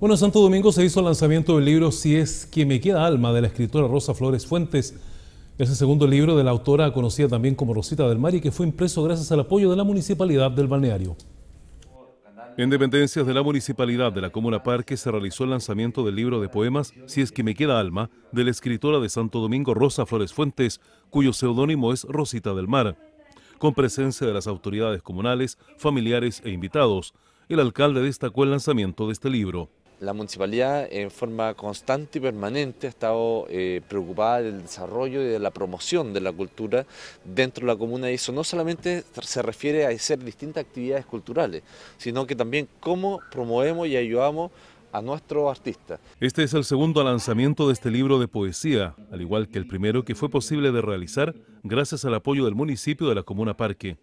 Bueno, Santo Domingo se hizo el lanzamiento del libro Si es que me queda alma de la escritora Rosa Flores Fuentes. Es el segundo libro de la autora conocida también como Rosita del Mar y que fue impreso gracias al apoyo de la Municipalidad del Balneario. En dependencias de la Municipalidad de la Comuna Parque se realizó el lanzamiento del libro de poemas Si es que me queda alma de la escritora de Santo Domingo Rosa Flores Fuentes, cuyo seudónimo es Rosita del Mar, con presencia de las autoridades comunales, familiares e invitados. El alcalde destacó el lanzamiento de este libro. La municipalidad en forma constante y permanente ha estado eh, preocupada del desarrollo y de la promoción de la cultura dentro de la comuna y eso no solamente se refiere a hacer distintas actividades culturales, sino que también cómo promovemos y ayudamos a nuestros artistas. Este es el segundo lanzamiento de este libro de poesía, al igual que el primero que fue posible de realizar gracias al apoyo del municipio de la Comuna Parque.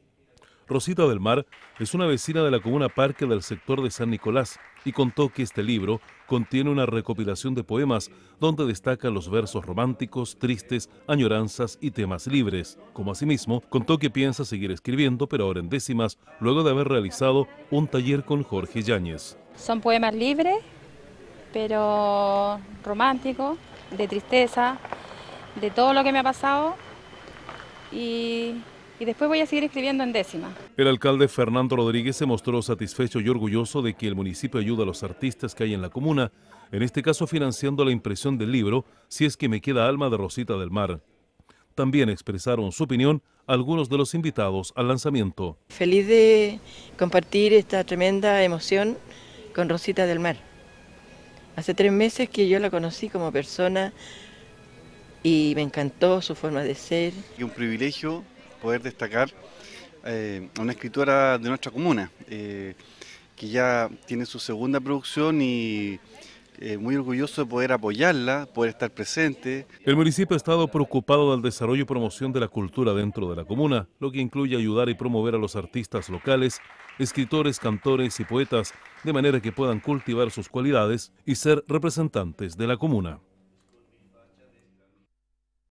Rosita del Mar es una vecina de la comuna Parque del sector de San Nicolás y contó que este libro contiene una recopilación de poemas donde destacan los versos románticos, tristes, añoranzas y temas libres. Como asimismo, contó que piensa seguir escribiendo, pero ahora en décimas, luego de haber realizado un taller con Jorge Yáñez. Son poemas libres, pero románticos, de tristeza, de todo lo que me ha pasado y y después voy a seguir escribiendo en décima. El alcalde Fernando Rodríguez se mostró satisfecho y orgulloso de que el municipio ayuda a los artistas que hay en la comuna, en este caso financiando la impresión del libro Si es que me queda alma de Rosita del Mar. También expresaron su opinión algunos de los invitados al lanzamiento. Feliz de compartir esta tremenda emoción con Rosita del Mar. Hace tres meses que yo la conocí como persona y me encantó su forma de ser. Y un privilegio poder destacar a eh, una escritora de nuestra comuna, eh, que ya tiene su segunda producción y eh, muy orgulloso de poder apoyarla, poder estar presente. El municipio ha estado preocupado del desarrollo y promoción de la cultura dentro de la comuna, lo que incluye ayudar y promover a los artistas locales, escritores, cantores y poetas, de manera que puedan cultivar sus cualidades y ser representantes de la comuna.